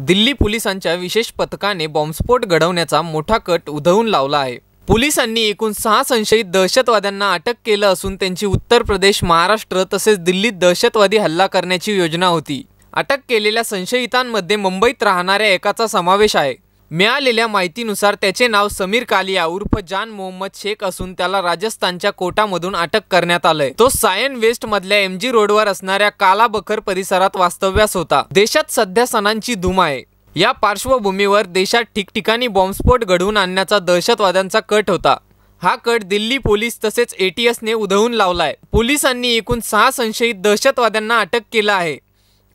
दिल्ली पोलिसांच्या विशेष पथकाने बॉम्बस्फोट घडवण्याचा मोठा कट उधवून लावला आहे पोलिसांनी एकूण सहा संशयित दहशतवाद्यांना अटक केलं असून त्यांची उत्तर प्रदेश महाराष्ट्र तसेच दिल्लीत दहशतवादी हल्ला करण्याची योजना होती अटक केलेल्या संशयितांमध्ये मुंबईत राहणाऱ्या एकाचा समावेश आहे मिळालेल्या माहितीनुसार त्याचे नाव समीर कालिया उर्फ जान मोहम्मद शेख असून त्याला राजस्थानच्या कोटामधून अटक करण्यात आलंय तो सायन वेस्ट मधल्या जी रोडवर असणाऱ्या कालाबखर परिसरात वास्तव्यास होता देशात सध्या सणांची धूम आहे या पार्श्वभूमीवर देशात ठिकठिकाणी बॉम्बस्फोट घडवून आणण्याचा दहशतवाद्यांचा कट होता हा कट दिल्ली पोलीस तसेच एटीएसने उधळून लावलाय पोलिसांनी एकूण सहा संशयित दहशतवाद्यांना अटक केला आहे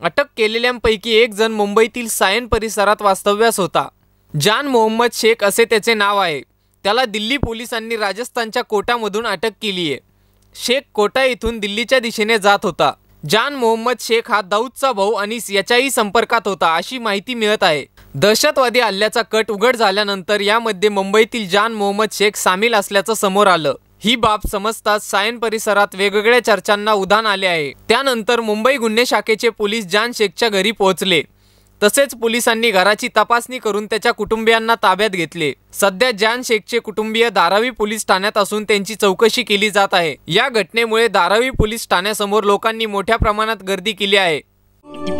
अटक केलेल्यांपैकी एक जण मुंबईतील सायन परिसरात वास्तव्यास होता जान मोहम्मद शेख असे त्याचे नाव आहे त्याला दिल्ली पोलिसांनी राजस्थानच्या कोटामधून अटक केली आहे शेख कोटा येथून दिल्लीच्या दिशेने जात होता जान मोहम्मद शेख हा दाऊदचा भाऊ आणि याच्याही संपर्कात होता अशी माहिती मिळत आहे दहशतवादी हल्ल्याचा कट उघड झाल्यानंतर यामध्ये मुंबईतील जान मोहम्मद शेख सामील असल्याचं समोर आलं ही बाब समजताच सायन परिसरात वेगवेगळ्या चर्चांना उधाण आले आहे त्यानंतर मुंबई गुन्हे शाखेचे पोलीस जान शेखच्या घरी पोहोचले तसेच पोलिसांनी घराची तपासणी करून त्याच्या कुटुंबियांना ताब्यात घेतले सध्या जान शेखचे कुटुंबीय धारावी पोलीस ठाण्यात असून त्यांची चौकशी केली जात आहे या घटनेमुळे धारावी पोलीस ठाण्यासमोर लोकांनी मोठ्या प्रमाणात गर्दी केली आहे